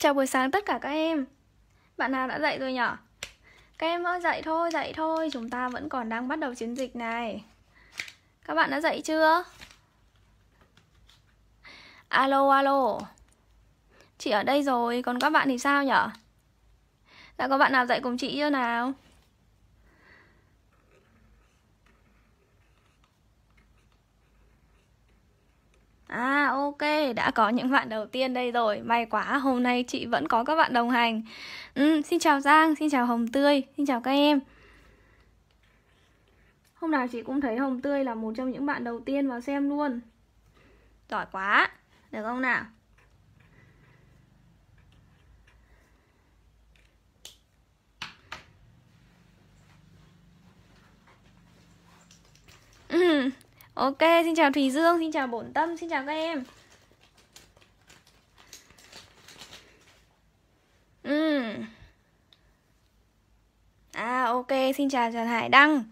Chào buổi sáng tất cả các em Bạn nào đã dậy rồi nhở? Các em ơi dậy thôi, dậy thôi Chúng ta vẫn còn đang bắt đầu chiến dịch này Các bạn đã dậy chưa? Alo, alo Chị ở đây rồi, còn các bạn thì sao nhở? Đã có bạn nào dậy cùng chị chưa nào? À ok, đã có những bạn đầu tiên đây rồi May quá, hôm nay chị vẫn có các bạn đồng hành ừ, Xin chào Giang, xin chào Hồng Tươi, xin chào các em Hôm nào chị cũng thấy Hồng Tươi là một trong những bạn đầu tiên vào xem luôn Giỏi quá, được không nào? Ừ. Ok, xin chào Thùy Dương, xin chào Bổn Tâm, xin chào các em Ừ À ok, xin chào Trần Hải Đăng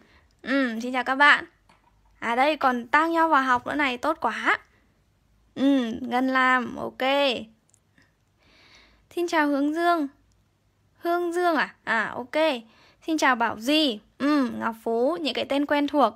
Ừ, xin chào các bạn À đây, còn tăng nhau vào học nữa này, tốt quá Ừ, Ngân Lam, ok Xin chào Hướng Dương Hương Dương à? À ok Xin chào Bảo Di Ừ, Ngọc Phú, những cái tên quen thuộc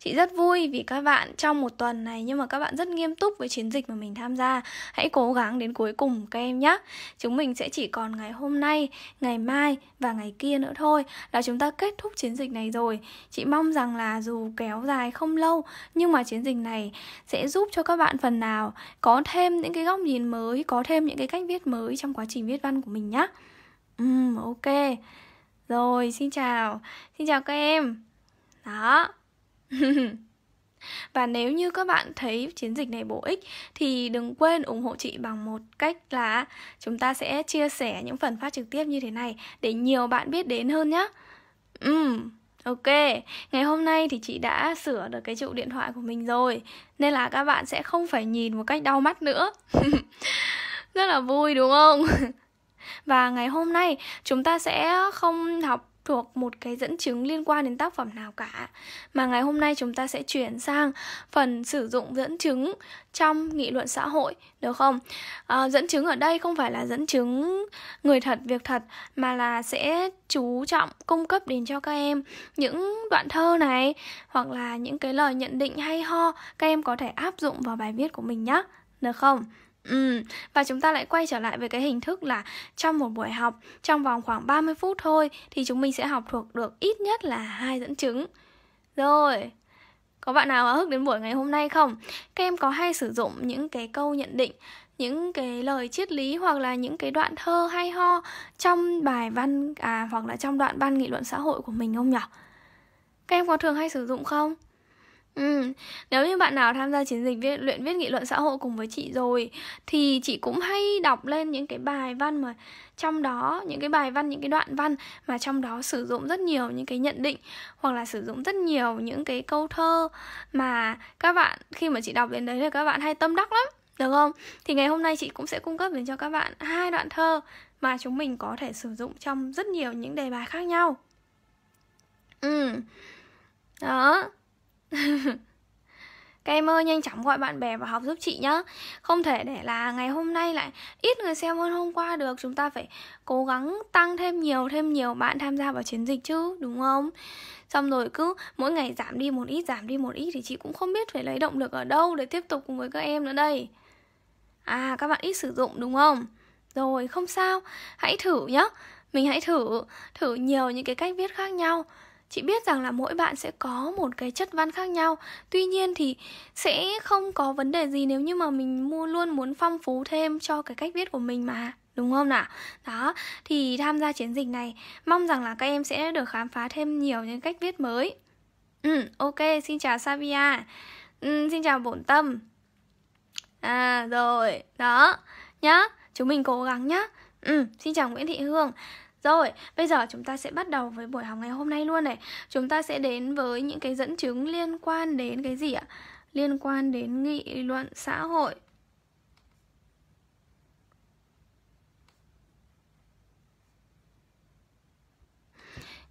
Chị rất vui vì các bạn trong một tuần này nhưng mà các bạn rất nghiêm túc với chiến dịch mà mình tham gia. Hãy cố gắng đến cuối cùng các em nhé. Chúng mình sẽ chỉ còn ngày hôm nay, ngày mai và ngày kia nữa thôi là chúng ta kết thúc chiến dịch này rồi. Chị mong rằng là dù kéo dài không lâu nhưng mà chiến dịch này sẽ giúp cho các bạn phần nào có thêm những cái góc nhìn mới, có thêm những cái cách viết mới trong quá trình viết văn của mình nhé. Ừm, um, ok. Rồi, xin chào. Xin chào các em. Đó. Và nếu như các bạn thấy chiến dịch này bổ ích thì đừng quên ủng hộ chị bằng một cách là chúng ta sẽ chia sẻ những phần phát trực tiếp như thế này để nhiều bạn biết đến hơn nhé. Ừm, ok. Ngày hôm nay thì chị đã sửa được cái trụ điện thoại của mình rồi nên là các bạn sẽ không phải nhìn một cách đau mắt nữa. Rất là vui đúng không? Và ngày hôm nay chúng ta sẽ không học thuộc một cái dẫn chứng liên quan đến tác phẩm nào cả mà ngày hôm nay chúng ta sẽ chuyển sang phần sử dụng dẫn chứng trong nghị luận xã hội được không à, dẫn chứng ở đây không phải là dẫn chứng người thật việc thật mà là sẽ chú trọng cung cấp đến cho các em những đoạn thơ này hoặc là những cái lời nhận định hay ho các em có thể áp dụng vào bài viết của mình nhé được không Ừ, và chúng ta lại quay trở lại với cái hình thức là trong một buổi học, trong vòng khoảng 30 phút thôi thì chúng mình sẽ học thuộc được ít nhất là hai dẫn chứng. Rồi, có bạn nào háo hức đến buổi ngày hôm nay không? Các em có hay sử dụng những cái câu nhận định, những cái lời triết lý hoặc là những cái đoạn thơ hay ho trong bài văn à hoặc là trong đoạn văn nghị luận xã hội của mình không nhỉ? Các em có thường hay sử dụng không? Ừ. Nếu như bạn nào tham gia chiến dịch viết, luyện viết nghị luận xã hội cùng với chị rồi thì chị cũng hay đọc lên những cái bài văn mà trong đó những cái bài văn những cái đoạn văn mà trong đó sử dụng rất nhiều những cái nhận định hoặc là sử dụng rất nhiều những cái câu thơ mà các bạn khi mà chị đọc đến đấy thì các bạn hay tâm đắc lắm được không? Thì ngày hôm nay chị cũng sẽ cung cấp đến cho các bạn hai đoạn thơ mà chúng mình có thể sử dụng trong rất nhiều những đề bài khác nhau. Ừ. Đó Các em ơi nhanh chóng gọi bạn bè vào học giúp chị nhá Không thể để là ngày hôm nay lại ít người xem hơn hôm qua được Chúng ta phải cố gắng tăng thêm nhiều thêm nhiều bạn tham gia vào chiến dịch chứ đúng không Xong rồi cứ mỗi ngày giảm đi một ít giảm đi một ít Thì chị cũng không biết phải lấy động lực ở đâu để tiếp tục cùng với các em nữa đây À các bạn ít sử dụng đúng không Rồi không sao hãy thử nhá Mình hãy thử thử nhiều những cái cách viết khác nhau chị biết rằng là mỗi bạn sẽ có một cái chất văn khác nhau tuy nhiên thì sẽ không có vấn đề gì nếu như mà mình mua luôn muốn phong phú thêm cho cái cách viết của mình mà đúng không nào đó thì tham gia chiến dịch này mong rằng là các em sẽ được khám phá thêm nhiều những cách viết mới ừ ok xin chào savia ừ, xin chào bổn tâm à rồi đó nhá chúng mình cố gắng nhá ừ xin chào nguyễn thị hương rồi, bây giờ chúng ta sẽ bắt đầu với buổi học ngày hôm nay luôn này. Chúng ta sẽ đến với những cái dẫn chứng liên quan đến cái gì ạ? Liên quan đến nghị luận xã hội.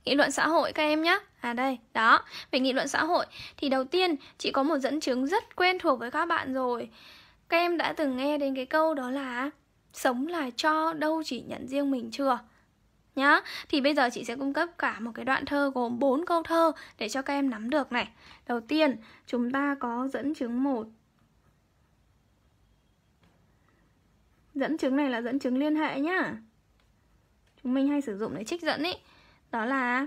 nghị luận xã hội các em nhé à đây đó về nghị luận xã hội thì đầu tiên chị có một dẫn chứng rất quen thuộc với các bạn rồi các em đã từng nghe đến cái câu đó là sống là cho đâu chỉ nhận riêng mình chưa nhá. Thì bây giờ chị sẽ cung cấp cả một cái đoạn thơ gồm 4 câu thơ để cho các em nắm được này. Đầu tiên, chúng ta có dẫn chứng 1 Dẫn chứng này là dẫn chứng liên hệ nhá. Chúng mình hay sử dụng để trích dẫn ý. Đó là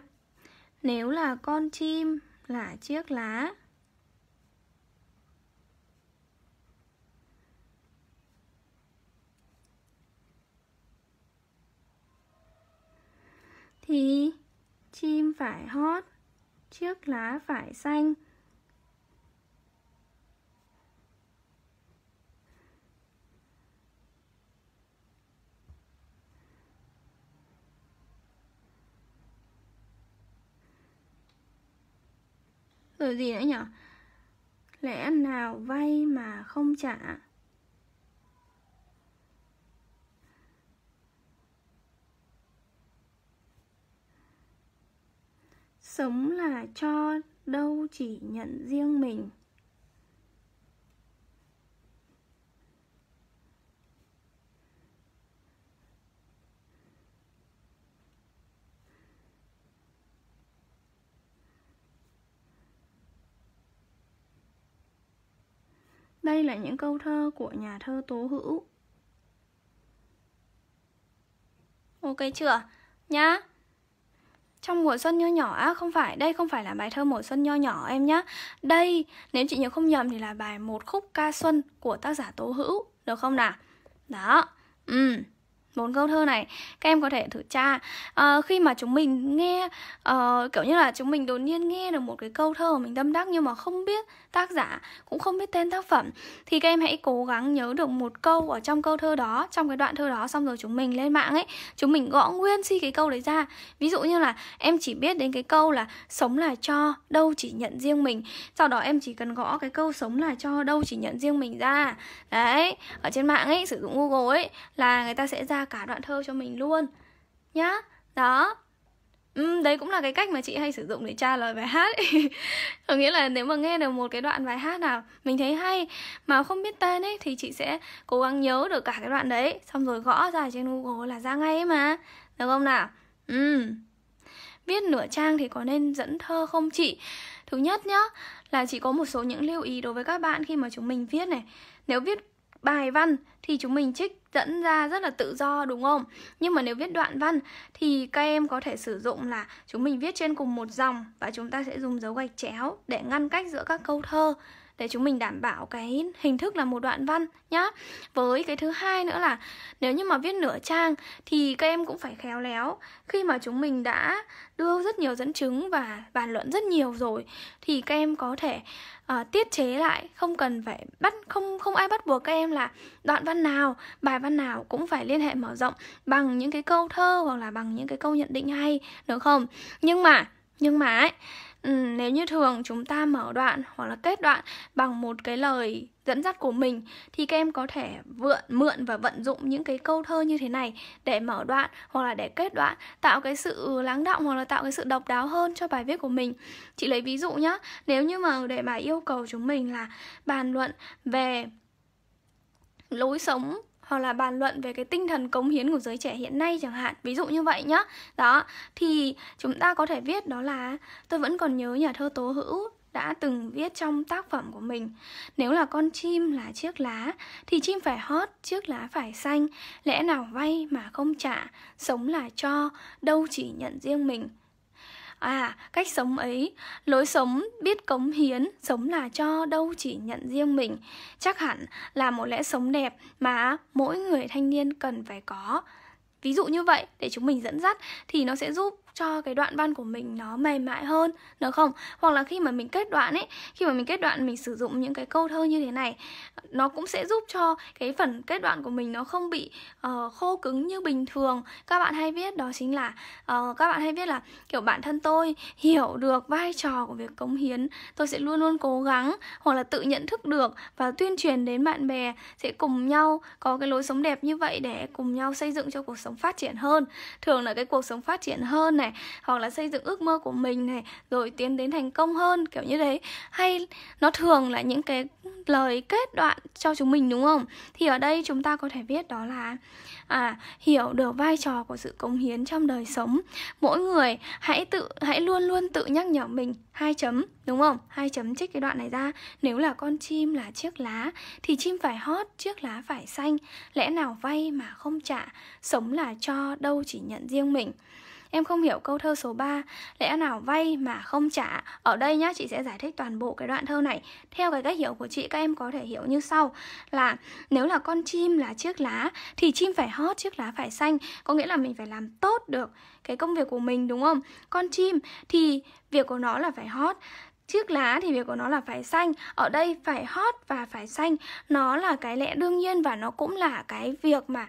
nếu là con chim là chiếc lá thì chim phải hót chiếc lá phải xanh rồi gì nữa nhở lẽ nào vay mà không trả sống là cho đâu chỉ nhận riêng mình Đây là những câu thơ của nhà thơ Tố Hữu. Ok chưa? Nhá trong mùa xuân nho nhỏ á không phải đây không phải là bài thơ mùa xuân nho nhỏ em nhá đây nếu chị nhớ không nhầm thì là bài một khúc ca xuân của tác giả tố hữu được không nào đó ừ bốn câu thơ này các em có thể thử tra à, khi mà chúng mình nghe uh, kiểu như là chúng mình đột nhiên nghe được một cái câu thơ mà mình tâm đắc nhưng mà không biết tác giả cũng không biết tên tác phẩm thì các em hãy cố gắng nhớ được một câu ở trong câu thơ đó trong cái đoạn thơ đó xong rồi chúng mình lên mạng ấy chúng mình gõ nguyên si cái câu đấy ra ví dụ như là em chỉ biết đến cái câu là sống là cho đâu chỉ nhận riêng mình sau đó em chỉ cần gõ cái câu sống là cho đâu chỉ nhận riêng mình ra đấy ở trên mạng ấy sử dụng google ấy là người ta sẽ ra cả đoạn thơ cho mình luôn nhá đó Ừ, đấy cũng là cái cách mà chị hay sử dụng để tra lời bài hát ấy. có nghĩa là nếu mà nghe được một cái đoạn bài hát nào mình thấy hay mà không biết tên ấy thì chị sẽ cố gắng nhớ được cả cái đoạn đấy xong rồi gõ ra trên google là ra ngay ấy mà được không nào ừ viết nửa trang thì có nên dẫn thơ không chị thứ nhất nhá là chị có một số những lưu ý đối với các bạn khi mà chúng mình viết này nếu viết bài văn thì chúng mình trích dẫn ra rất là tự do đúng không? Nhưng mà nếu viết đoạn văn thì các em có thể sử dụng là chúng mình viết trên cùng một dòng và chúng ta sẽ dùng dấu gạch chéo để ngăn cách giữa các câu thơ để chúng mình đảm bảo cái hình thức là một đoạn văn nhá với cái thứ hai nữa là nếu như mà viết nửa trang thì các em cũng phải khéo léo khi mà chúng mình đã đưa rất nhiều dẫn chứng và bàn luận rất nhiều rồi thì các em có thể uh, tiết chế lại không cần phải bắt không không ai bắt buộc các em là đoạn văn nào bài văn nào cũng phải liên hệ mở rộng bằng những cái câu thơ hoặc là bằng những cái câu nhận định hay được không nhưng mà nhưng mà ấy, ừ, nếu như thường chúng ta mở đoạn hoặc là kết đoạn bằng một cái lời dẫn dắt của mình thì các em có thể vượn mượn và vận dụng những cái câu thơ như thế này để mở đoạn hoặc là để kết đoạn tạo cái sự lắng động hoặc là tạo cái sự độc đáo hơn cho bài viết của mình chị lấy ví dụ nhé nếu như mà để bài yêu cầu chúng mình là bàn luận về lối sống hoặc là bàn luận về cái tinh thần cống hiến của giới trẻ hiện nay chẳng hạn ví dụ như vậy nhá đó thì chúng ta có thể viết đó là tôi vẫn còn nhớ nhà thơ tố hữu đã từng viết trong tác phẩm của mình Nếu là con chim là chiếc lá Thì chim phải hót, chiếc lá phải xanh Lẽ nào vay mà không trả Sống là cho, đâu chỉ nhận riêng mình à cách sống ấy lối sống biết cống hiến sống là cho đâu chỉ nhận riêng mình chắc hẳn là một lẽ sống đẹp mà mỗi người thanh niên cần phải có ví dụ như vậy để chúng mình dẫn dắt thì nó sẽ giúp cho cái đoạn văn của mình nó mềm mại hơn được không hoặc là khi mà mình kết đoạn ấy khi mà mình kết đoạn mình sử dụng những cái câu thơ như thế này nó cũng sẽ giúp cho cái phần kết đoạn của mình nó không bị uh, khô cứng như bình thường các bạn hay viết đó chính là uh, các bạn hay viết là kiểu bản thân tôi hiểu được vai trò của việc cống hiến tôi sẽ luôn luôn cố gắng hoặc là tự nhận thức được và tuyên truyền đến bạn bè sẽ cùng nhau có cái lối sống đẹp như vậy để cùng nhau xây dựng cho cuộc sống phát triển hơn thường là cái cuộc sống phát triển hơn này hoặc là xây dựng ước mơ của mình này rồi tiến đến thành công hơn kiểu như đấy hay nó thường là những cái lời kết đoạn cho chúng mình đúng không thì ở đây chúng ta có thể viết đó là à hiểu được vai trò của sự cống hiến trong đời sống mỗi người hãy tự hãy luôn luôn tự nhắc nhở mình hai chấm đúng không hai chấm trích cái đoạn này ra nếu là con chim là chiếc lá thì chim phải hót chiếc lá phải xanh lẽ nào vay mà không trả sống là cho đâu chỉ nhận riêng mình Em không hiểu câu thơ số 3 Lẽ nào vay mà không trả Ở đây nhá, chị sẽ giải thích toàn bộ cái đoạn thơ này Theo cái cách hiểu của chị, các em có thể hiểu như sau Là nếu là con chim là chiếc lá Thì chim phải hót, chiếc lá phải xanh Có nghĩa là mình phải làm tốt được cái công việc của mình đúng không? Con chim thì việc của nó là phải hót chiếc lá thì việc của nó là phải xanh ở đây phải hót và phải xanh nó là cái lẽ đương nhiên và nó cũng là cái việc mà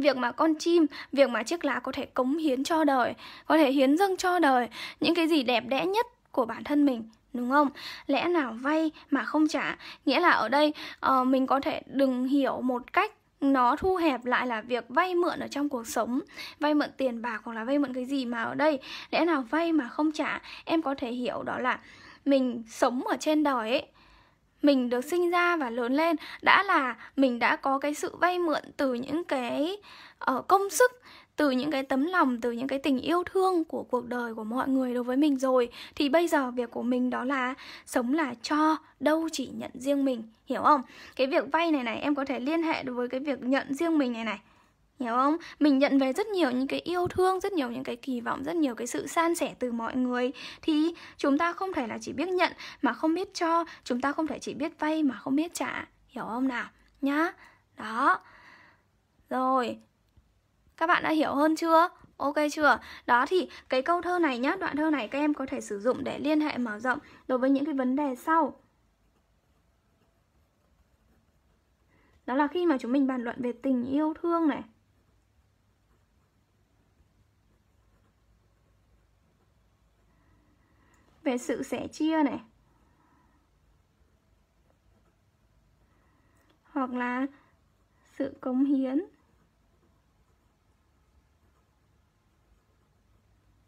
việc mà con chim việc mà chiếc lá có thể cống hiến cho đời có thể hiến dâng cho đời những cái gì đẹp đẽ nhất của bản thân mình đúng không lẽ nào vay mà không trả nghĩa là ở đây uh, mình có thể đừng hiểu một cách nó thu hẹp lại là việc vay mượn ở trong cuộc sống vay mượn tiền bạc hoặc là vay mượn cái gì mà ở đây lẽ nào vay mà không trả em có thể hiểu đó là mình sống ở trên đời ấy mình được sinh ra và lớn lên đã là mình đã có cái sự vay mượn từ những cái uh, công sức từ những cái tấm lòng từ những cái tình yêu thương của cuộc đời của mọi người đối với mình rồi thì bây giờ việc của mình đó là sống là cho đâu chỉ nhận riêng mình hiểu không cái việc vay này này em có thể liên hệ đối với cái việc nhận riêng mình này này hiểu không mình nhận về rất nhiều những cái yêu thương rất nhiều những cái kỳ vọng rất nhiều cái sự san sẻ từ mọi người thì chúng ta không thể là chỉ biết nhận mà không biết cho chúng ta không thể chỉ biết vay mà không biết trả hiểu không nào nhá đó rồi các bạn đã hiểu hơn chưa Ok chưa? Đó thì cái câu thơ này nhá, đoạn thơ này các em có thể sử dụng để liên hệ mở rộng đối với những cái vấn đề sau. Đó là khi mà chúng mình bàn luận về tình yêu thương này, về sự sẻ chia này hoặc là sự cống hiến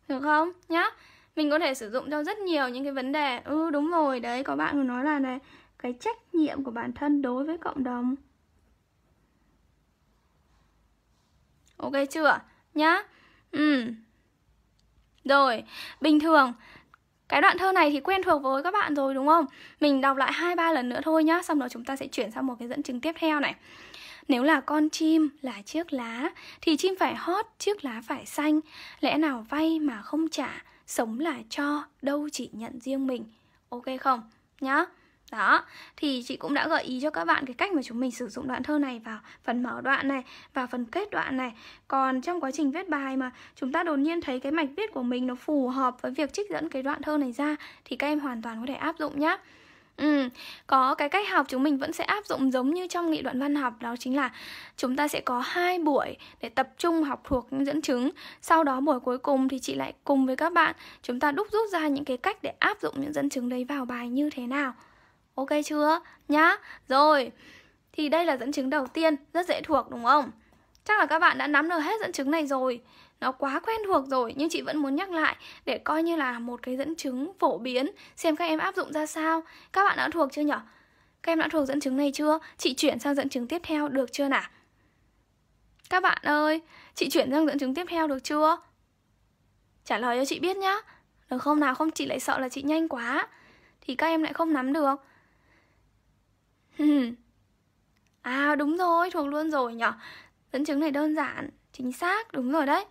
được không nhá mình có thể sử dụng cho rất nhiều những cái vấn đề ừ đúng rồi đấy có bạn nói là này cái trách nhiệm của bản thân đối với cộng đồng ok chưa nhá ừ rồi bình thường cái đoạn thơ này thì quen thuộc với các bạn rồi đúng không? Mình đọc lại hai ba lần nữa thôi nhá, xong rồi chúng ta sẽ chuyển sang một cái dẫn chứng tiếp theo này. Nếu là con chim là chiếc lá thì chim phải hót, chiếc lá phải xanh, lẽ nào vay mà không trả, sống là cho, đâu chỉ nhận riêng mình. Ok không? Nhá đó thì chị cũng đã gợi ý cho các bạn cái cách mà chúng mình sử dụng đoạn thơ này vào phần mở đoạn này và phần kết đoạn này còn trong quá trình viết bài mà chúng ta đột nhiên thấy cái mạch viết của mình nó phù hợp với việc trích dẫn cái đoạn thơ này ra thì các em hoàn toàn có thể áp dụng nhé Ừ, có cái cách học chúng mình vẫn sẽ áp dụng giống như trong nghị luận văn học đó chính là chúng ta sẽ có hai buổi để tập trung học thuộc những dẫn chứng sau đó buổi cuối cùng thì chị lại cùng với các bạn chúng ta đúc rút ra những cái cách để áp dụng những dẫn chứng đấy vào bài như thế nào Ok chưa? Nhá. Rồi. Thì đây là dẫn chứng đầu tiên, rất dễ thuộc đúng không? Chắc là các bạn đã nắm được hết dẫn chứng này rồi. Nó quá quen thuộc rồi nhưng chị vẫn muốn nhắc lại để coi như là một cái dẫn chứng phổ biến xem các em áp dụng ra sao. Các bạn đã thuộc chưa nhở? Các em đã thuộc dẫn chứng này chưa? Chị chuyển sang dẫn chứng tiếp theo được chưa nào? Các bạn ơi, chị chuyển sang dẫn chứng tiếp theo được chưa? Trả lời cho chị biết nhá. Được không nào? Không chị lại sợ là chị nhanh quá thì các em lại không nắm được à đúng rồi, thuộc luôn rồi nhở Dẫn chứng này đơn giản, chính xác, đúng rồi đấy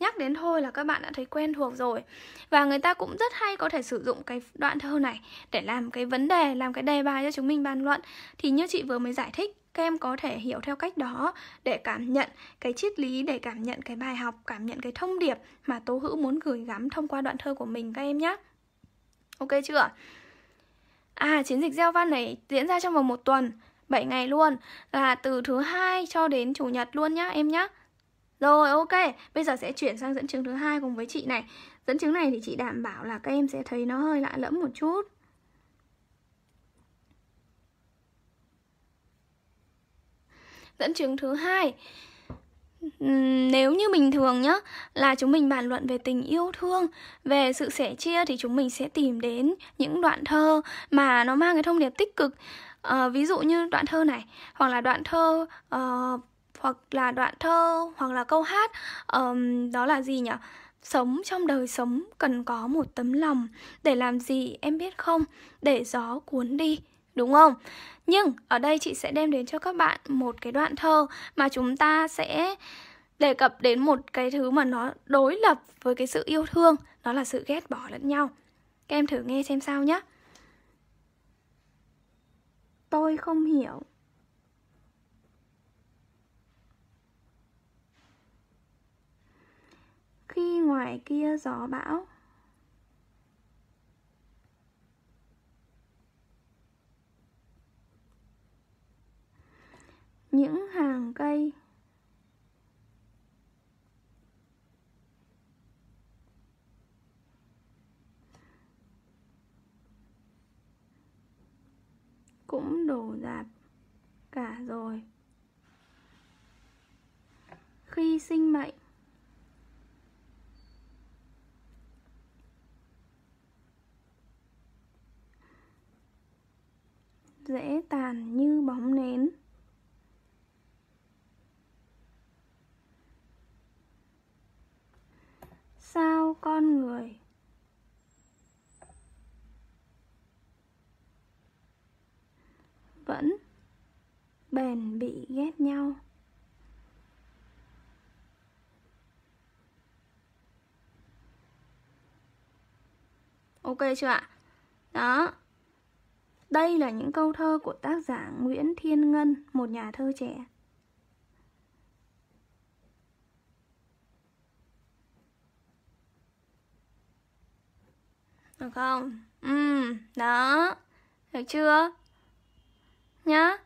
Nhắc đến thôi là các bạn đã thấy quen thuộc rồi Và người ta cũng rất hay có thể sử dụng cái đoạn thơ này Để làm cái vấn đề, làm cái đề bài cho chúng mình bàn luận Thì như chị vừa mới giải thích các em có thể hiểu theo cách đó để cảm nhận cái triết lý để cảm nhận cái bài học cảm nhận cái thông điệp mà tố hữu muốn gửi gắm thông qua đoạn thơ của mình các em nhé ok chưa À chiến dịch gieo văn này diễn ra trong vòng một tuần 7 ngày luôn Là từ thứ hai cho đến chủ nhật luôn nhá em nhá Rồi ok Bây giờ sẽ chuyển sang dẫn chứng thứ hai cùng với chị này Dẫn chứng này thì chị đảm bảo là các em sẽ thấy nó hơi lạ lẫm một chút Dẫn chứng thứ hai nếu như bình thường nhá là chúng mình bàn luận về tình yêu thương về sự sẻ chia thì chúng mình sẽ tìm đến những đoạn thơ mà nó mang cái thông điệp tích cực à, ví dụ như đoạn thơ này hoặc là đoạn thơ uh, hoặc là đoạn thơ hoặc là câu hát um, đó là gì nhỉ sống trong đời sống cần có một tấm lòng để làm gì em biết không để gió cuốn đi đúng không? Nhưng ở đây chị sẽ đem đến cho các bạn một cái đoạn thơ mà chúng ta sẽ đề cập đến một cái thứ mà nó đối lập với cái sự yêu thương, đó là sự ghét bỏ lẫn nhau. Các em thử nghe xem sao nhé. Tôi không hiểu Khi ngoài kia gió bão những hàng cây cũng đổ dạp cả rồi khi sinh mệnh dễ tàn như bóng nến con người vẫn bền bị ghét nhau ok chưa ạ đó đây là những câu thơ của tác giả Nguyễn Thiên Ngân, một nhà thơ trẻ. Được không? Ừ, đó Được chưa? Nhá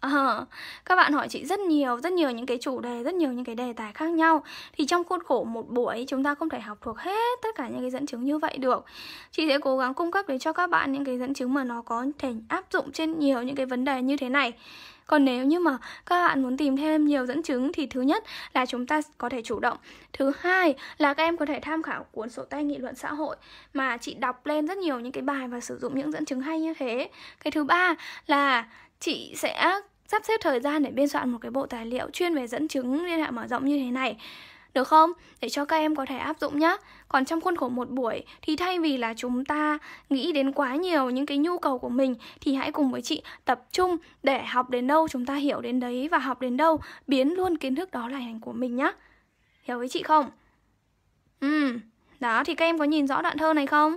À, các bạn hỏi chị rất nhiều, rất nhiều những cái chủ đề, rất nhiều những cái đề tài khác nhau Thì trong khuôn khổ một buổi chúng ta không thể học thuộc hết tất cả những cái dẫn chứng như vậy được Chị sẽ cố gắng cung cấp để cho các bạn những cái dẫn chứng mà nó có thể áp dụng trên nhiều những cái vấn đề như thế này còn nếu như mà các bạn muốn tìm thêm nhiều dẫn chứng thì thứ nhất là chúng ta có thể chủ động thứ hai là các em có thể tham khảo cuốn sổ tay nghị luận xã hội mà chị đọc lên rất nhiều những cái bài và sử dụng những dẫn chứng hay như thế cái thứ ba là chị sẽ sắp xếp thời gian để biên soạn một cái bộ tài liệu chuyên về dẫn chứng liên hệ mở rộng như thế này được không? Để cho các em có thể áp dụng nhé. Còn trong khuôn khổ một buổi thì thay vì là chúng ta nghĩ đến quá nhiều những cái nhu cầu của mình thì hãy cùng với chị tập trung để học đến đâu chúng ta hiểu đến đấy và học đến đâu biến luôn kiến thức đó là hành của mình nhé. Hiểu với chị không? Ừ, đó thì các em có nhìn rõ đoạn thơ này không?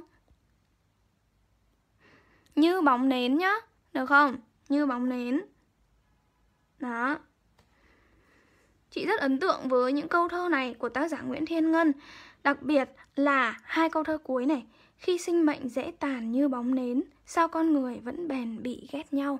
Như bóng nến nhá, được không? Như bóng nến. Đó, Chị rất ấn tượng với những câu thơ này của tác giả Nguyễn Thiên Ngân Đặc biệt là hai câu thơ cuối này Khi sinh mệnh dễ tàn như bóng nến Sao con người vẫn bền bị ghét nhau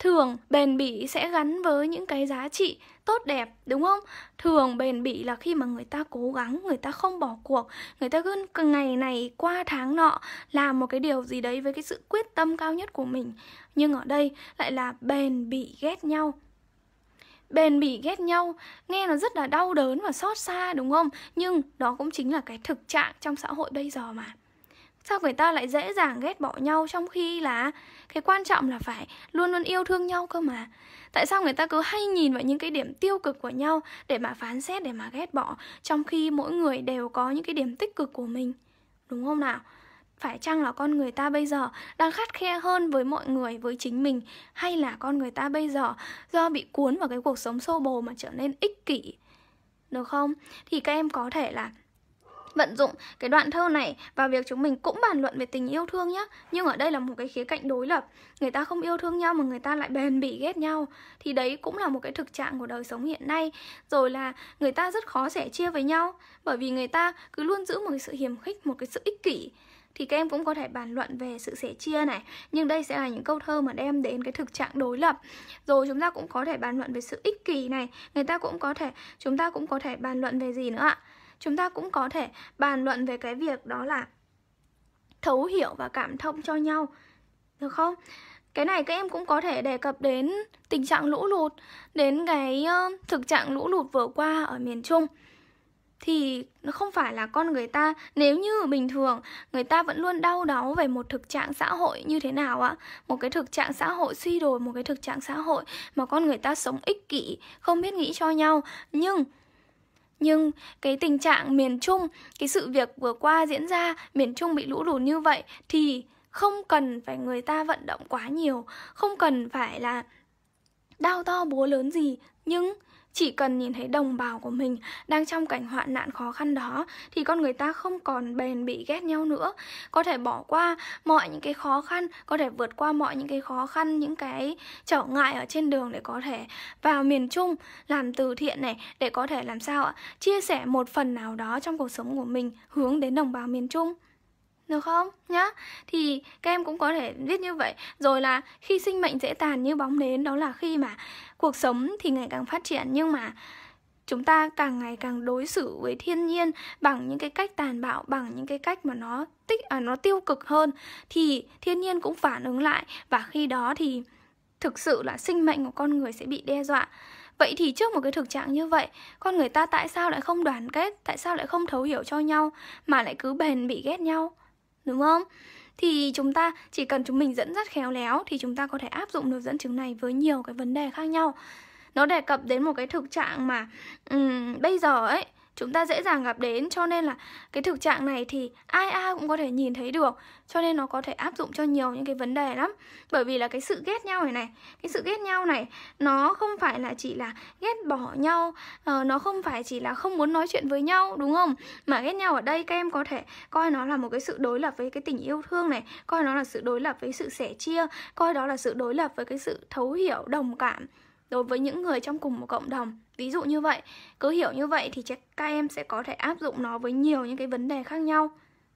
Thường bền bỉ sẽ gắn với những cái giá trị tốt đẹp đúng không? Thường bền bỉ là khi mà người ta cố gắng, người ta không bỏ cuộc Người ta cứ ngày này qua tháng nọ làm một cái điều gì đấy với cái sự quyết tâm cao nhất của mình Nhưng ở đây lại là bền bỉ ghét nhau bền bỉ ghét nhau nghe nó rất là đau đớn và xót xa đúng không nhưng đó cũng chính là cái thực trạng trong xã hội bây giờ mà sao người ta lại dễ dàng ghét bỏ nhau trong khi là cái quan trọng là phải luôn luôn yêu thương nhau cơ mà tại sao người ta cứ hay nhìn vào những cái điểm tiêu cực của nhau để mà phán xét để mà ghét bỏ trong khi mỗi người đều có những cái điểm tích cực của mình đúng không nào phải chăng là con người ta bây giờ đang khắt khe hơn với mọi người với chính mình hay là con người ta bây giờ do bị cuốn vào cái cuộc sống xô bồ mà trở nên ích kỷ được không thì các em có thể là vận dụng cái đoạn thơ này vào việc chúng mình cũng bàn luận về tình yêu thương nhé nhưng ở đây là một cái khía cạnh đối lập người ta không yêu thương nhau mà người ta lại bền bỉ ghét nhau thì đấy cũng là một cái thực trạng của đời sống hiện nay rồi là người ta rất khó sẻ chia với nhau bởi vì người ta cứ luôn giữ một cái sự hiềm khích một cái sự ích kỷ thì các em cũng có thể bàn luận về sự sẻ chia này nhưng đây sẽ là những câu thơ mà đem đến cái thực trạng đối lập rồi chúng ta cũng có thể bàn luận về sự ích kỷ này người ta cũng có thể chúng ta cũng có thể bàn luận về gì nữa ạ chúng ta cũng có thể bàn luận về cái việc đó là thấu hiểu và cảm thông cho nhau được không cái này các em cũng có thể đề cập đến tình trạng lũ lụt đến cái thực trạng lũ lụt vừa qua ở miền trung thì nó không phải là con người ta nếu như bình thường người ta vẫn luôn đau đáu về một thực trạng xã hội như thế nào á một cái thực trạng xã hội suy đồi một cái thực trạng xã hội mà con người ta sống ích kỷ không biết nghĩ cho nhau nhưng nhưng cái tình trạng miền trung cái sự việc vừa qua diễn ra miền trung bị lũ lụt như vậy thì không cần phải người ta vận động quá nhiều không cần phải là đau to búa lớn gì nhưng chỉ cần nhìn thấy đồng bào của mình đang trong cảnh hoạn nạn khó khăn đó thì con người ta không còn bền bị ghét nhau nữa, có thể bỏ qua mọi những cái khó khăn, có thể vượt qua mọi những cái khó khăn, những cái trở ngại ở trên đường để có thể vào miền Trung làm từ thiện này để có thể làm sao ạ? Chia sẻ một phần nào đó trong cuộc sống của mình hướng đến đồng bào miền Trung được không nhá thì các em cũng có thể viết như vậy rồi là khi sinh mệnh dễ tàn như bóng đến đó là khi mà cuộc sống thì ngày càng phát triển nhưng mà chúng ta càng ngày càng đối xử với thiên nhiên bằng những cái cách tàn bạo bằng những cái cách mà nó tích à, nó tiêu cực hơn thì thiên nhiên cũng phản ứng lại và khi đó thì thực sự là sinh mệnh của con người sẽ bị đe dọa vậy thì trước một cái thực trạng như vậy con người ta tại sao lại không đoàn kết tại sao lại không thấu hiểu cho nhau mà lại cứ bền bị ghét nhau đúng không? Thì chúng ta chỉ cần chúng mình dẫn dắt khéo léo thì chúng ta có thể áp dụng được dẫn chứng này với nhiều cái vấn đề khác nhau nó đề cập đến một cái thực trạng mà um, bây giờ ấy chúng ta dễ dàng gặp đến cho nên là cái thực trạng này thì ai ai cũng có thể nhìn thấy được cho nên nó có thể áp dụng cho nhiều những cái vấn đề lắm bởi vì là cái sự ghét nhau này này cái sự ghét nhau này nó không phải là chỉ là ghét bỏ nhau uh, nó không phải chỉ là không muốn nói chuyện với nhau đúng không mà ghét nhau ở đây các em có thể coi nó là một cái sự đối lập với cái tình yêu thương này coi nó là sự đối lập với sự sẻ chia coi đó là sự đối lập với cái sự thấu hiểu đồng cảm đối với những người trong cùng một cộng đồng Ví dụ như vậy, cứ hiểu như vậy thì các em sẽ có thể áp dụng nó với nhiều những cái vấn đề khác nhau.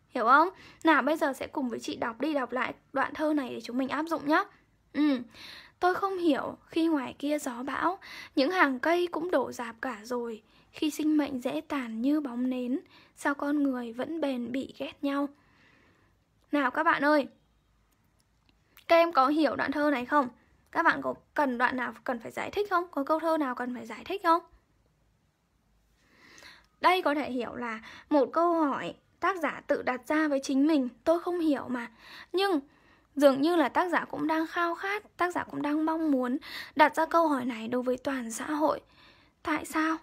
Hiểu không? Nào bây giờ sẽ cùng với chị đọc đi đọc lại đoạn thơ này để chúng mình áp dụng nhé. Ừ, tôi không hiểu khi ngoài kia gió bão, những hàng cây cũng đổ dạp cả rồi. Khi sinh mệnh dễ tàn như bóng nến, sao con người vẫn bền bị ghét nhau? Nào các bạn ơi, các em có hiểu đoạn thơ này không? Các bạn có cần đoạn nào cần phải giải thích không? Có câu thơ nào cần phải giải thích không? Đây có thể hiểu là một câu hỏi tác giả tự đặt ra với chính mình Tôi không hiểu mà Nhưng dường như là tác giả cũng đang khao khát Tác giả cũng đang mong muốn đặt ra câu hỏi này đối với toàn xã hội Tại sao?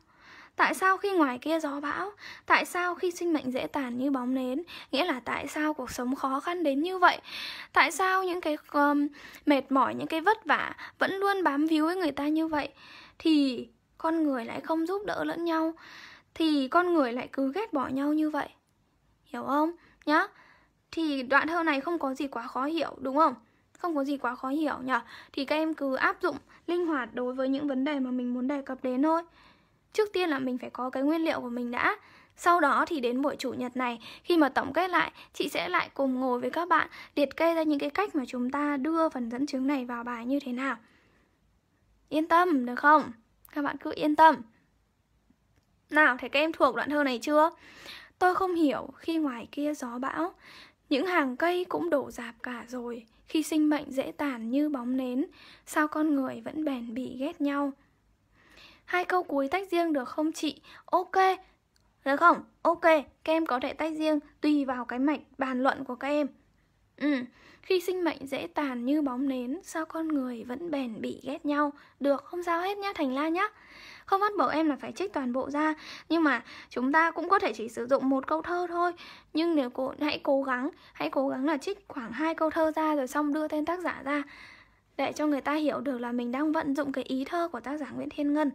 Tại sao khi ngoài kia gió bão? Tại sao khi sinh mệnh dễ tàn như bóng nến? Nghĩa là tại sao cuộc sống khó khăn đến như vậy? Tại sao những cái um, mệt mỏi, những cái vất vả vẫn luôn bám víu với người ta như vậy? Thì con người lại không giúp đỡ lẫn nhau Thì con người lại cứ ghét bỏ nhau như vậy Hiểu không? Nhá Thì đoạn thơ này không có gì quá khó hiểu đúng không? không có gì quá khó hiểu nhở thì các em cứ áp dụng linh hoạt đối với những vấn đề mà mình muốn đề cập đến thôi trước tiên là mình phải có cái nguyên liệu của mình đã sau đó thì đến buổi chủ nhật này khi mà tổng kết lại chị sẽ lại cùng ngồi với các bạn liệt kê ra những cái cách mà chúng ta đưa phần dẫn chứng này vào bài như thế nào yên tâm được không các bạn cứ yên tâm nào thế các em thuộc đoạn thơ này chưa tôi không hiểu khi ngoài kia gió bão những hàng cây cũng đổ dạp cả rồi khi sinh mệnh dễ tàn như bóng nến sao con người vẫn bền bỉ ghét nhau Hai câu cuối tách riêng được không chị? Ok, được không? Ok, các em có thể tách riêng tùy vào cái mạch bàn luận của các em. Ừ, khi sinh mệnh dễ tàn như bóng nến, sao con người vẫn bền bị ghét nhau? Được, không sao hết nhá, Thành La nhá. Không bắt buộc em là phải trích toàn bộ ra, nhưng mà chúng ta cũng có thể chỉ sử dụng một câu thơ thôi. Nhưng nếu cô hãy cố gắng, hãy cố gắng là trích khoảng hai câu thơ ra rồi xong đưa tên tác giả ra để cho người ta hiểu được là mình đang vận dụng cái ý thơ của tác giả Nguyễn Thiên Ngân.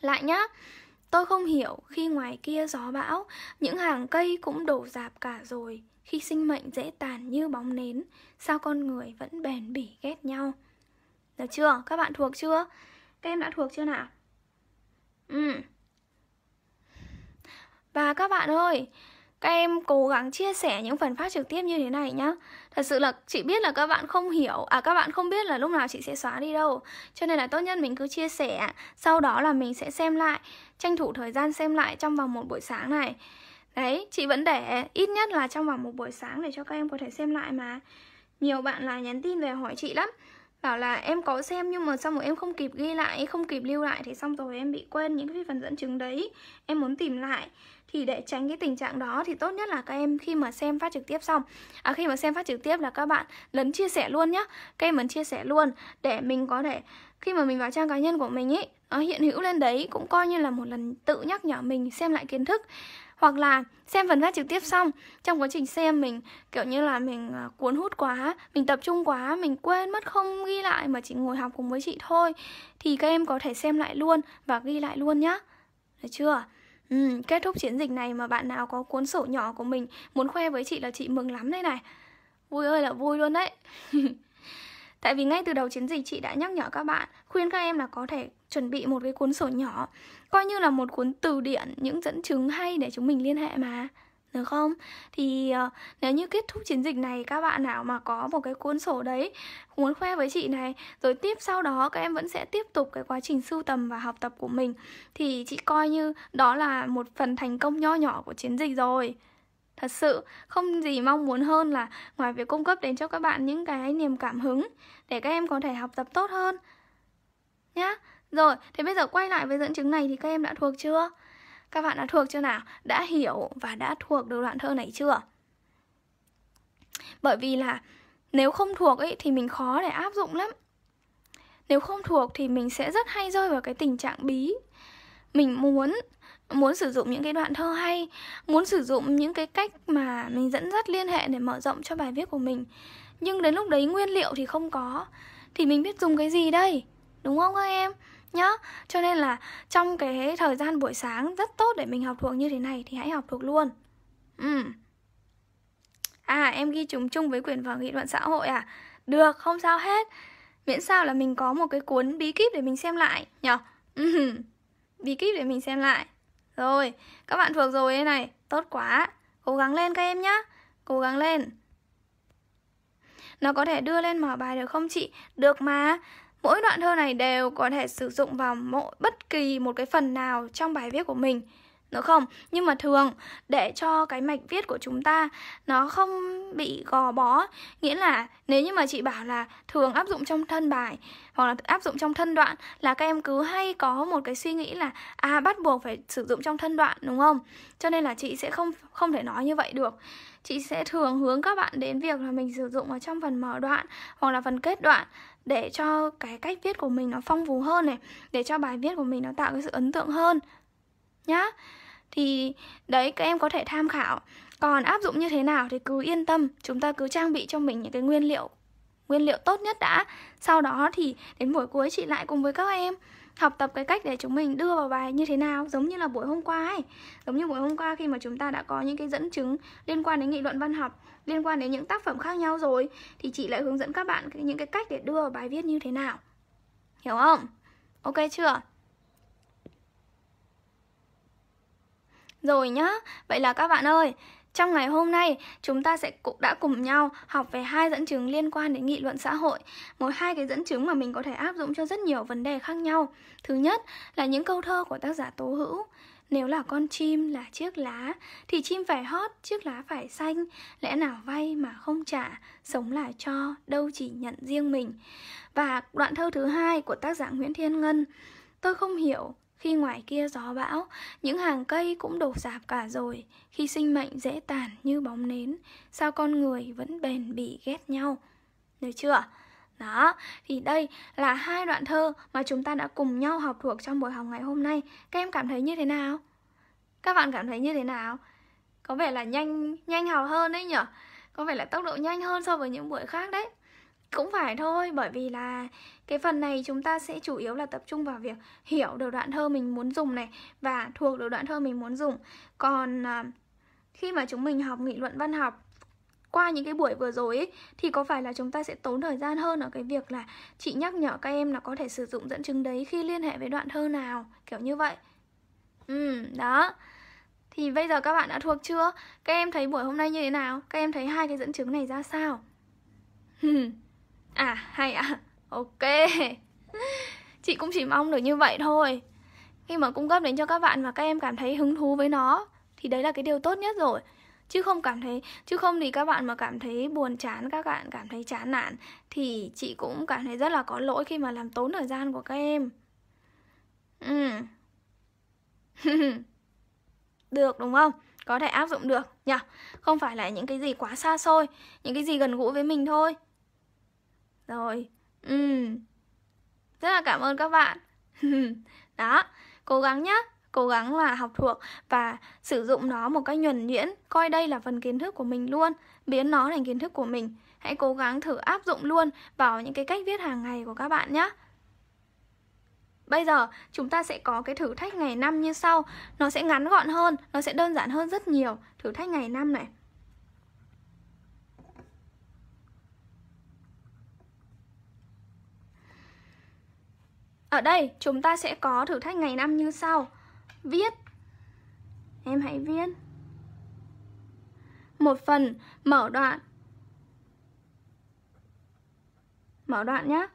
Lại nhá, tôi không hiểu khi ngoài kia gió bão, những hàng cây cũng đổ dạp cả rồi, khi sinh mệnh dễ tàn như bóng nến, sao con người vẫn bền bỉ ghét nhau. Được chưa? Các bạn thuộc chưa? Các em đã thuộc chưa nào? Ừ. Và các bạn ơi, các em cố gắng chia sẻ những phần phát trực tiếp như thế này nhá thật sự là chị biết là các bạn không hiểu à các bạn không biết là lúc nào chị sẽ xóa đi đâu cho nên là tốt nhất mình cứ chia sẻ sau đó là mình sẽ xem lại tranh thủ thời gian xem lại trong vòng một buổi sáng này đấy chị vẫn để ít nhất là trong vòng một buổi sáng để cho các em có thể xem lại mà nhiều bạn là nhắn tin về hỏi chị lắm bảo là em có xem nhưng mà xong rồi em không kịp ghi lại không kịp lưu lại thì xong rồi em bị quên những cái phần dẫn chứng đấy em muốn tìm lại thì để tránh cái tình trạng đó thì tốt nhất là các em khi mà xem phát trực tiếp xong à, khi mà xem phát trực tiếp là các bạn lấn chia sẻ luôn nhá các em lấn chia sẻ luôn để mình có thể khi mà mình vào trang cá nhân của mình ấy nó hiện hữu lên đấy cũng coi như là một lần tự nhắc nhở mình xem lại kiến thức hoặc là xem phần phát trực tiếp xong trong quá trình xem mình kiểu như là mình à, cuốn hút quá mình tập trung quá mình quên mất không ghi lại mà chỉ ngồi học cùng với chị thôi thì các em có thể xem lại luôn và ghi lại luôn nhá được chưa Ừ, kết thúc chiến dịch này mà bạn nào có cuốn sổ nhỏ của mình muốn khoe với chị là chị mừng lắm đây này. Vui ơi là vui luôn đấy. Tại vì ngay từ đầu chiến dịch chị đã nhắc nhở các bạn, khuyên các em là có thể chuẩn bị một cái cuốn sổ nhỏ, coi như là một cuốn từ điển những dẫn chứng hay để chúng mình liên hệ mà được không thì uh, nếu như kết thúc chiến dịch này các bạn nào mà có một cái cuốn sổ đấy muốn khoe với chị này rồi tiếp sau đó các em vẫn sẽ tiếp tục cái quá trình sưu tầm và học tập của mình thì chị coi như đó là một phần thành công nho nhỏ của chiến dịch rồi thật sự không gì mong muốn hơn là ngoài việc cung cấp đến cho các bạn những cái niềm cảm hứng để các em có thể học tập tốt hơn nhá rồi thế bây giờ quay lại với dẫn chứng này thì các em đã thuộc chưa các bạn đã thuộc chưa nào? Đã hiểu và đã thuộc được đoạn thơ này chưa? Bởi vì là nếu không thuộc ấy thì mình khó để áp dụng lắm. Nếu không thuộc thì mình sẽ rất hay rơi vào cái tình trạng bí. Mình muốn muốn sử dụng những cái đoạn thơ hay, muốn sử dụng những cái cách mà mình dẫn dắt liên hệ để mở rộng cho bài viết của mình. Nhưng đến lúc đấy nguyên liệu thì không có, thì mình biết dùng cái gì đây? Đúng không các em? nhá cho nên là trong cái thời gian buổi sáng rất tốt để mình học thuộc như thế này thì hãy học thuộc luôn ừ à em ghi chúng chung với quyển vở nghị luận xã hội à được không sao hết miễn sao là mình có một cái cuốn bí kíp để mình xem lại nhở bí kíp để mình xem lại rồi các bạn thuộc rồi đây này tốt quá cố gắng lên các em nhá cố gắng lên nó có thể đưa lên mở bài được không chị được mà Mỗi đoạn thơ này đều có thể sử dụng vào mỗi bất kỳ một cái phần nào trong bài viết của mình đúng không? Nhưng mà thường để cho cái mạch viết của chúng ta nó không bị gò bó Nghĩa là nếu như mà chị bảo là thường áp dụng trong thân bài hoặc là áp dụng trong thân đoạn Là các em cứ hay có một cái suy nghĩ là à bắt buộc phải sử dụng trong thân đoạn đúng không? Cho nên là chị sẽ không không thể nói như vậy được chị sẽ thường hướng các bạn đến việc là mình sử dụng ở trong phần mở đoạn hoặc là phần kết đoạn để cho cái cách viết của mình nó phong phú hơn này để cho bài viết của mình nó tạo cái sự ấn tượng hơn nhá thì đấy các em có thể tham khảo còn áp dụng như thế nào thì cứ yên tâm chúng ta cứ trang bị cho mình những cái nguyên liệu nguyên liệu tốt nhất đã sau đó thì đến buổi cuối chị lại cùng với các em học tập cái cách để chúng mình đưa vào bài như thế nào giống như là buổi hôm qua ấy giống như buổi hôm qua khi mà chúng ta đã có những cái dẫn chứng liên quan đến nghị luận văn học liên quan đến những tác phẩm khác nhau rồi thì chị lại hướng dẫn các bạn những cái cách để đưa vào bài viết như thế nào hiểu không ok chưa rồi nhá vậy là các bạn ơi trong ngày hôm nay, chúng ta sẽ cũng đã cùng nhau học về hai dẫn chứng liên quan đến nghị luận xã hội, một hai cái dẫn chứng mà mình có thể áp dụng cho rất nhiều vấn đề khác nhau. Thứ nhất là những câu thơ của tác giả Tố Hữu. Nếu là con chim là chiếc lá Thì chim phải hót, chiếc lá phải xanh Lẽ nào vay mà không trả Sống là cho, đâu chỉ nhận riêng mình Và đoạn thơ thứ hai của tác giả Nguyễn Thiên Ngân Tôi không hiểu khi ngoài kia gió bão, những hàng cây cũng đổ rạp cả rồi, khi sinh mệnh dễ tàn như bóng nến, sao con người vẫn bền bỉ ghét nhau. Được chưa? Đó, thì đây là hai đoạn thơ mà chúng ta đã cùng nhau học thuộc trong buổi học ngày hôm nay. Các em cảm thấy như thế nào? Các bạn cảm thấy như thế nào? Có vẻ là nhanh nhanh học hơn đấy nhở? Có vẻ là tốc độ nhanh hơn so với những buổi khác đấy. Cũng phải thôi, bởi vì là cái phần này chúng ta sẽ chủ yếu là tập trung vào việc hiểu được đoạn thơ mình muốn dùng này và thuộc được đoạn thơ mình muốn dùng. Còn à, khi mà chúng mình học nghị luận văn học qua những cái buổi vừa rồi ấy, thì có phải là chúng ta sẽ tốn thời gian hơn ở cái việc là chị nhắc nhở các em là có thể sử dụng dẫn chứng đấy khi liên hệ với đoạn thơ nào kiểu như vậy ừ đó thì bây giờ các bạn đã thuộc chưa các em thấy buổi hôm nay như thế nào các em thấy hai cái dẫn chứng này ra sao à hay ạ à ok chị cũng chỉ mong được như vậy thôi khi mà cung cấp đến cho các bạn và các em cảm thấy hứng thú với nó thì đấy là cái điều tốt nhất rồi chứ không cảm thấy chứ không thì các bạn mà cảm thấy buồn chán các bạn cảm thấy chán nản thì chị cũng cảm thấy rất là có lỗi khi mà làm tốn thời gian của các em ừ được đúng không có thể áp dụng được nhỉ không phải là những cái gì quá xa xôi những cái gì gần gũi với mình thôi rồi Ừ. Rất là cảm ơn các bạn. Đó, cố gắng nhé cố gắng là học thuộc và sử dụng nó một cách nhuần nhuyễn coi đây là phần kiến thức của mình luôn biến nó thành kiến thức của mình hãy cố gắng thử áp dụng luôn vào những cái cách viết hàng ngày của các bạn nhé Bây giờ chúng ta sẽ có cái thử thách ngày năm như sau Nó sẽ ngắn gọn hơn, nó sẽ đơn giản hơn rất nhiều Thử thách ngày năm này Ở đây chúng ta sẽ có thử thách ngày năm như sau Viết Em hãy viết Một phần mở đoạn Mở đoạn nhé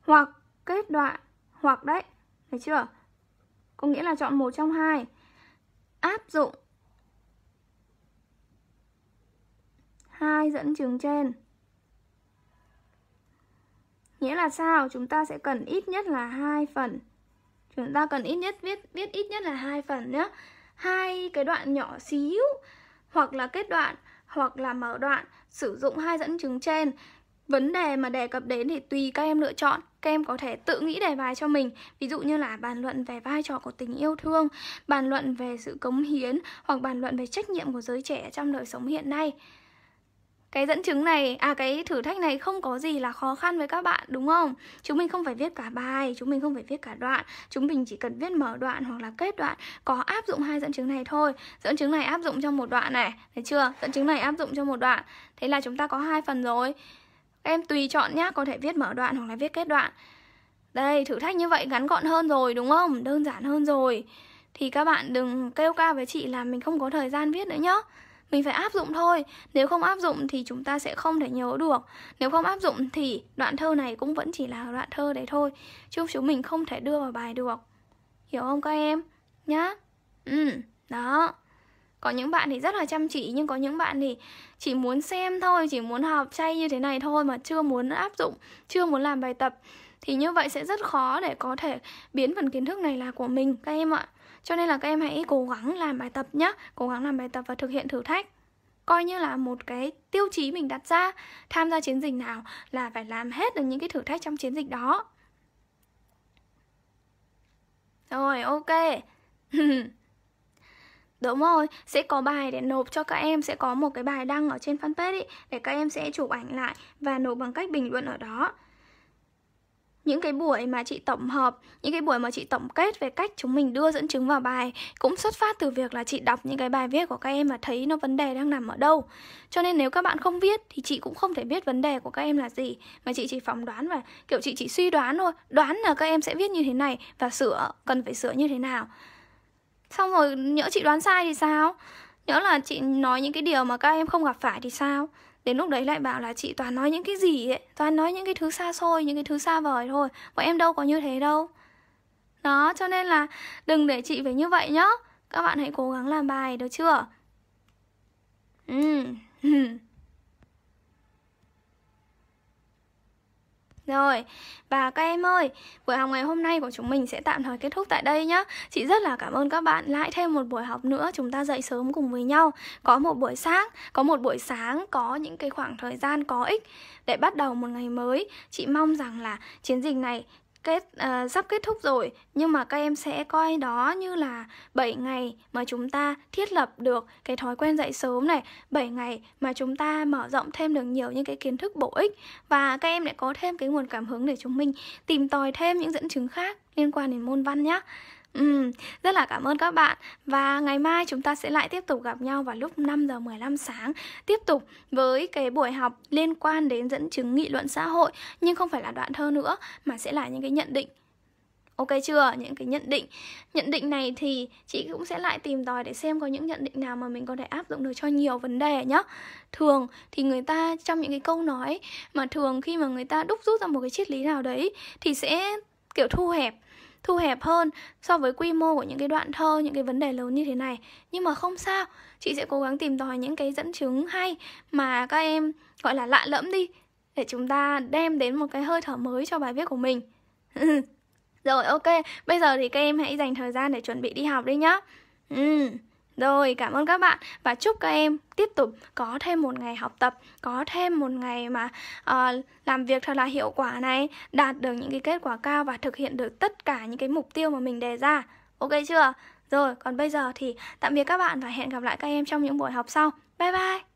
Hoặc kết đoạn Hoặc đấy Thấy chưa Có nghĩa là chọn một trong hai Áp dụng hai dẫn chứng trên Nghĩa là sao? Chúng ta sẽ cần ít nhất là hai phần. Chúng ta cần ít nhất viết viết ít nhất là hai phần nhé. Hai cái đoạn nhỏ xíu hoặc là kết đoạn hoặc là mở đoạn sử dụng hai dẫn chứng trên. Vấn đề mà đề cập đến thì tùy các em lựa chọn các em có thể tự nghĩ đề bài cho mình ví dụ như là bàn luận về vai trò của tình yêu thương bàn luận về sự cống hiến hoặc bàn luận về trách nhiệm của giới trẻ trong đời sống hiện nay cái dẫn chứng này à cái thử thách này không có gì là khó khăn với các bạn đúng không chúng mình không phải viết cả bài chúng mình không phải viết cả đoạn chúng mình chỉ cần viết mở đoạn hoặc là kết đoạn có áp dụng hai dẫn chứng này thôi dẫn chứng này áp dụng trong một đoạn này thấy chưa dẫn chứng này áp dụng trong một đoạn thế là chúng ta có hai phần rồi em tùy chọn nhá có thể viết mở đoạn hoặc là viết kết đoạn đây thử thách như vậy ngắn gọn hơn rồi đúng không đơn giản hơn rồi thì các bạn đừng kêu ca với chị là mình không có thời gian viết nữa nhá mình phải áp dụng thôi nếu không áp dụng thì chúng ta sẽ không thể nhớ được nếu không áp dụng thì đoạn thơ này cũng vẫn chỉ là đoạn thơ đấy thôi chứ chúng mình không thể đưa vào bài được hiểu không các em nhá ừ đó có những bạn thì rất là chăm chỉ nhưng có những bạn thì chỉ muốn xem thôi chỉ muốn học chay như thế này thôi mà chưa muốn áp dụng chưa muốn làm bài tập thì như vậy sẽ rất khó để có thể biến phần kiến thức này là của mình các em ạ cho nên là các em hãy cố gắng làm bài tập nhé, cố gắng làm bài tập và thực hiện thử thách coi như là một cái tiêu chí mình đặt ra tham gia chiến dịch nào là phải làm hết được những cái thử thách trong chiến dịch đó rồi ok Đúng rồi, sẽ có bài để nộp cho các em Sẽ có một cái bài đăng ở trên fanpage ý, Để các em sẽ chụp ảnh lại Và nộp bằng cách bình luận ở đó những cái buổi mà chị tổng hợp những cái buổi mà chị tổng kết về cách chúng mình đưa dẫn chứng vào bài cũng xuất phát từ việc là chị đọc những cái bài viết của các em và thấy nó vấn đề đang nằm ở đâu cho nên nếu các bạn không viết thì chị cũng không thể biết vấn đề của các em là gì mà chị chỉ phỏng đoán và kiểu chị chỉ suy đoán thôi đoán là các em sẽ viết như thế này và sửa cần phải sửa như thế nào xong rồi nhỡ chị đoán sai thì sao nhỡ là chị nói những cái điều mà các em không gặp phải thì sao đến lúc đấy lại bảo là chị toàn nói những cái gì ấy toàn nói những cái thứ xa xôi những cái thứ xa vời thôi bọn em đâu có như thế đâu đó cho nên là đừng để chị phải như vậy nhá các bạn hãy cố gắng làm bài được chưa ừ Rồi, và các em ơi, buổi học ngày hôm nay của chúng mình sẽ tạm thời kết thúc tại đây nhé. Chị rất là cảm ơn các bạn lại thêm một buổi học nữa chúng ta dậy sớm cùng với nhau. Có một buổi sáng, có một buổi sáng, có những cái khoảng thời gian có ích để bắt đầu một ngày mới. Chị mong rằng là chiến dịch này kết uh, sắp kết thúc rồi nhưng mà các em sẽ coi đó như là 7 ngày mà chúng ta thiết lập được cái thói quen dậy sớm này 7 ngày mà chúng ta mở rộng thêm được nhiều những cái kiến thức bổ ích và các em lại có thêm cái nguồn cảm hứng để chúng mình tìm tòi thêm những dẫn chứng khác liên quan đến môn văn nhé Ừ, rất là cảm ơn các bạn và ngày mai chúng ta sẽ lại tiếp tục gặp nhau vào lúc 5 giờ 15 sáng tiếp tục với cái buổi học liên quan đến dẫn chứng nghị luận xã hội nhưng không phải là đoạn thơ nữa mà sẽ là những cái nhận định ok chưa những cái nhận định nhận định này thì chị cũng sẽ lại tìm tòi để xem có những nhận định nào mà mình có thể áp dụng được cho nhiều vấn đề nhá thường thì người ta trong những cái câu nói mà thường khi mà người ta đúc rút ra một cái triết lý nào đấy thì sẽ kiểu thu hẹp thu hẹp hơn so với quy mô của những cái đoạn thơ những cái vấn đề lớn như thế này nhưng mà không sao chị sẽ cố gắng tìm tòi những cái dẫn chứng hay mà các em gọi là lạ lẫm đi để chúng ta đem đến một cái hơi thở mới cho bài viết của mình rồi ok bây giờ thì các em hãy dành thời gian để chuẩn bị đi học đi nhá ừ uhm. Rồi, cảm ơn các bạn và chúc các em tiếp tục có thêm một ngày học tập, có thêm một ngày mà uh, làm việc thật là hiệu quả này, đạt được những cái kết quả cao và thực hiện được tất cả những cái mục tiêu mà mình đề ra. Ok chưa? Rồi, còn bây giờ thì tạm biệt các bạn và hẹn gặp lại các em trong những buổi học sau. Bye bye!